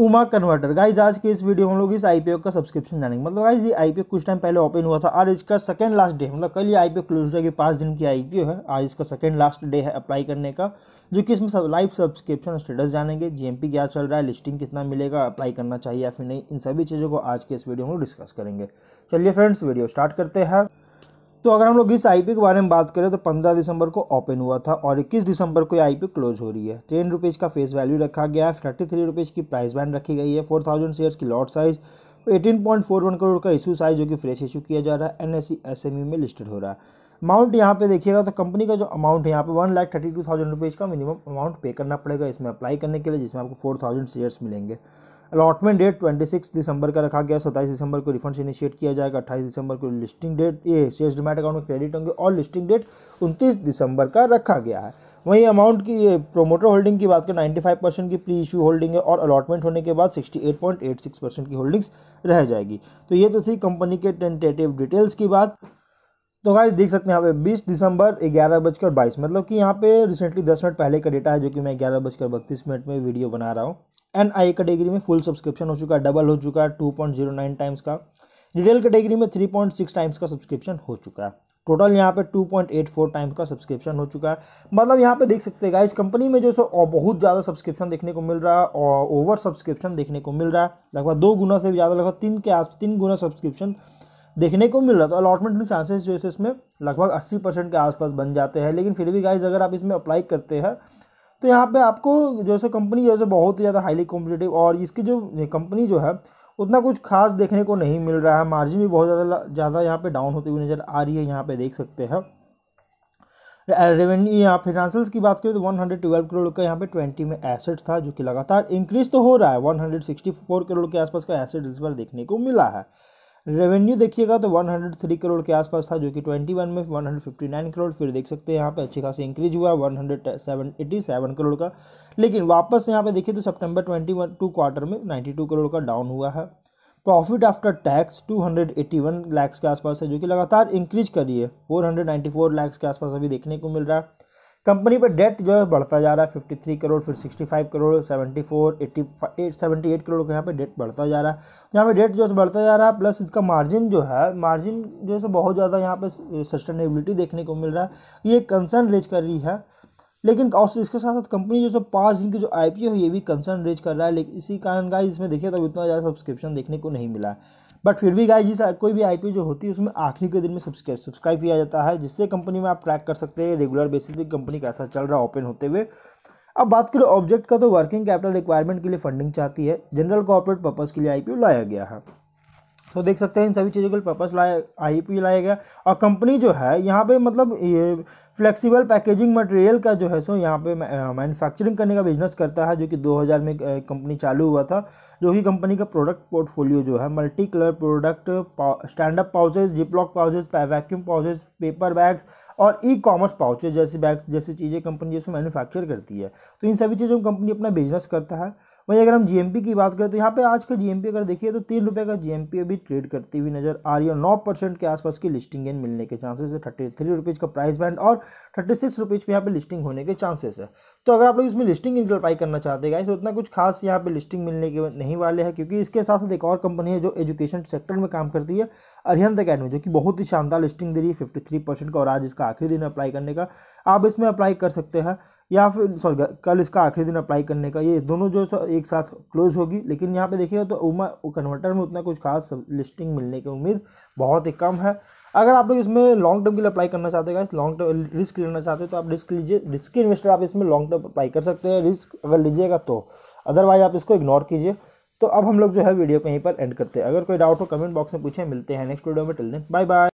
Uma converter guys आज के इस वीडियो में हम लोग इस आईपीओ का सब्सक्रिप्शन जानेंगे मतलब गाइज ये आईपीओ कुछ टाइम पहले ओपन हुआ था और इसका सेकंड लास्ट डे मतलब कल ये आईपीओ क्लोज होगी पाँच दिन की आईपीओ है आज इसका सेकंड लास्ट डे है अप्लाई करने का जो कि इसमें सब लाइव सब्सक्रिप्शन स्टेटस जानेंगे जीएमपी क्या चल रहा है लिस्टिंग कितना मिलेगा अप्लाई करना चाहिए या फिर नहीं इन सभी चीज़ों को आज के इस वीडियो में डिस्कस करेंगे चलिए फ्रेंड्स वीडियो स्टार्ट करते हैं तो अगर हम लोग इस आईपी के बारे में बात करें तो 15 दिसंबर को ओपन हुआ था और 21 दिसंबर को ये आईपी क्लोज हो रही है टेन रुपीज़ का फेस वैल्यू रखा गया है थर्टी थ्री रुपीज़ की प्राइस बैंड रखी गई है फोर थाउजेंड शेयर्स की lot size eighteen point four one crore का इशू साइज जो कि फ्रेश इशू किया जा रहा है N S S M U में लिस्टेड हो रहा है अमाउंट यहाँ पे देखिएगा तो कंपनी का जो अमाउंट है यहाँ पे one lakh thirty two thousand rupees का मिनिमम अमाउंट पे करना पड़ेगा इसमें अप्लाई करने के लिए जिसमें आपको फोर थाउजेंड शेयर्स मिलेंगे अलॉटमेंट डेट 26 दिसंबर का रखा गया सत्ताईस दिसंबर को रिफंड इनिशिएट किया जाएगा अट्ठाईस दिसंबर को लिस्टिंग डेट ये शेष डिमेट अकाउंट में क्रेडिट होंगे और लिस्टिंग डेट उनतीस दिसंबर का रखा गया है वहीं अमाउंट की ये प्रोमोटर होल्डिंग की बात करें फाइव परसेंट की प्री इशू होल्डिंग है और अलॉटमेंट होने के बाद 68.86 परसेंट की होल्डिंग्स रह जाएगी तो ये तो थी कंपनी के टेंटेटिव डिटेल्स की बात तो गाय देख सकते हैं यहाँ पे बीस दिसंबर ग्यारह बजकर बाईस मतलब कि यहाँ पे रिसेंटली दस मिनट पहले का डेटा है जो कि मैं ग्यारह बजकर बत्तीस मिनट में वीडियो बना रहा हूँ एंड आई कैटेगरी में फुल सब्सक्रिप्शन हो चुका है डबल हो चुका है two point zero nine times का रिटेल कैटेगरी में थ्री पॉइंट सिक्स टाइम्स का सब्सक्रिप्शन हो चुका है टोटल यहाँ पे 2.84 टाइम का सब्सक्रिप्शन हो चुका है मतलब यहाँ पे देख सकते हैं इस कंपनी में जो सो बहुत ज़्यादा सब्सक्रिप्शन देखने को मिल रहा है और ओवर सब्सक्रिप्शन देखने को मिल रहा है लगभग दो गुना से भी ज़्यादा लगभग तीन के आस तीन गुना सब्सक्रिप्शन देखने को मिल रहा तो अलॉटमेंट में चांसेस जो है इसमें लगभग अस्सी परसेंट के आसपास बन जाते हैं लेकिन फिर भी गाइज अगर आप इसमें अप्लाई करते हैं तो यहाँ पे आपको जो है कंपनी जो है बहुत ही ज़्यादा हाईली कॉम्पिटेटिव और इसकी जो कंपनी जो है उतना कुछ खास देखने को नहीं मिल रहा है मार्जिन भी बहुत ज़्यादा ज़्यादा यहाँ पर डाउन होती हुई नज़र आ रही है यहाँ पर देख सकते हैं रेवेन्यू यहाँ फिनेंशियल्स की बात करें तो 112 करोड़ का यहाँ पे 20 में एसेट्स था जो कि लगातार इंक्रीज तो हो रहा है 164 करोड़ के आसपास का एसेट इस बार देखने को मिला है रेवेन्यू देखिएगा तो 103 करोड़ के आसपास था जो कि 21 में 159 करोड़ फिर देख सकते हैं यहाँ पे अच्छी खासी इंक्रीज हुआ 187 करोड़ का लेकिन वापस यहाँ पे देखिए तो सितंबर 21 टू क्वार्टर में 92 करोड़ का डाउन हुआ है प्रॉफिट आफ्टर टैक्स 281 लाख के आसपास है जो कि लगातार इंक्रीज करिए फोर हंड्रेड के आसपास अभी देखने को मिल रहा है कंपनी पर डेट जो है बढ़ता जा रहा है फिफ्टी थ्री करोड़ फिर sixty five crore seventy four eighty eight seventy eight crore का यहाँ पे डेट बढ़ता जा रहा है यहाँ पे डेट जो है बढ़ता जा रहा है प्लस इसका मार्जिन जो है मार्जिन जो है बहुत ज़्यादा यहाँ पे सस्टेनेबिलिटी देखने को मिल रहा है ये कंसर्न रेज कर रही है लेकिन और इसके साथ साथ कंपनी जो सो पाँच दिन की जो आई पी है ये भी कंसर्न रेज कर रहा है लेकिन इसी कारण का इसमें देखिए तब तो इतना ज़्यादा सब्सक्रिप्शन देखने को नहीं मिला बट फिर भी गाइज जिस कोई भी आईपीओ जो होती है उसमें आखिरी के दिन में सब्सक्राइब सब्सक्राइब किया जाता है जिससे कंपनी में आप ट्रैक कर सकते हैं रेगुलर बेसिस पे कंपनी कैसा चल रहा है ओपन होते हुए अब बात करें ऑब्जेक्ट का तो वर्किंग कैपिटल रिक्वायरमेंट के लिए फंडिंग चाहती है जनरल कॉर्पोरेट पर्पज़ के लिए आईपीओ लाया गया है तो देख सकते हैं इन सभी चीज़ों के लिए पर्पस लाया आई पी लाया गया और कंपनी जो है यहाँ पे मतलब ये फ्लेक्सिबल पैकेजिंग मटेरियल का जो है सो यहाँ पे मैन्युफैक्चरिंग करने का बिजनेस करता है जो कि 2000 में कंपनी चालू हुआ था जो कि कंपनी का प्रोडक्ट पोर्टफोलियो जो है multi colour product stand up pouches ziplock pouches vacuum pouches paper bags और ई कॉमर्स पाउचेज जैसी बैग्स जैसी चीज़ें कंपनी जैसे मैनुफैक्चर करती है तो इन सभी चीज़ों में कंपनी अपना बिजनेस करता है वहीं अगर हम जी की बात करें तो यहाँ पे आज का जी अगर देखिए तो तीन रुपये का जी अभी ट्रेड करती हुई नजर आ रही है नौ परसेंट के आसपास की लिस्टिंग गेन मिलने के चांसेस है थर्टी थ्री रुपीज़ का प्राइस बैंड और थर्टी सिक्स रुपीज़ पर यहाँ पे लिस्टिंग होने के चांसेस है तो अगर आप लोग इसमें लिस्टिंग अप्लाई करना चाहते हैं तो उतना कुछ खास यहाँ पे लिस्टिंग मिलने के नहीं वाले हैं क्योंकि इसके साथ साथ एक और कंपनी है जो एजुकेशन सेक्टर में काम करती है अरिहंत अकेडमी जो कि बहुत ही शानदार लिस्टिंग दे रही है फिफ्टी थ्री परसेंट का और आज इसका आखिरी दिन अप्लाई करने का आप इसमें अप्लाई कर सकते हैं या फिर सॉरी कल इसका आखिरी दिन अप्लाई करने का ये दोनों जो एक साथ क्लोज होगी लेकिन यहाँ पे देखिएगा तो उमा कन्वर्टर में उतना कुछ खास लिस्टिंग मिलने की उम्मीद बहुत ही कम है अगर आप लोग इसमें लॉन्ग टर्म के लिए अप्लाई करना चाहते हैं लॉन्ग टर्म रिस्क लेना चाहते हो तो आप रिस्क लीजिए रिस्क इन्वेस्टर आप इसमें लॉन्ग टर्म अप्लाई कर सकते हैं रिस्क अगर लीजिएगा तो अदरवाइज आप इसको इग्नोर कीजिए तो अब हम लोग जो है वीडियो को यहीं पर एंड करते हैं अगर कोई डाउट हो कमेंट बॉक्स में पूछें मिलते हैं नेक्स्ट वीडियो में टिल दें बाय बाय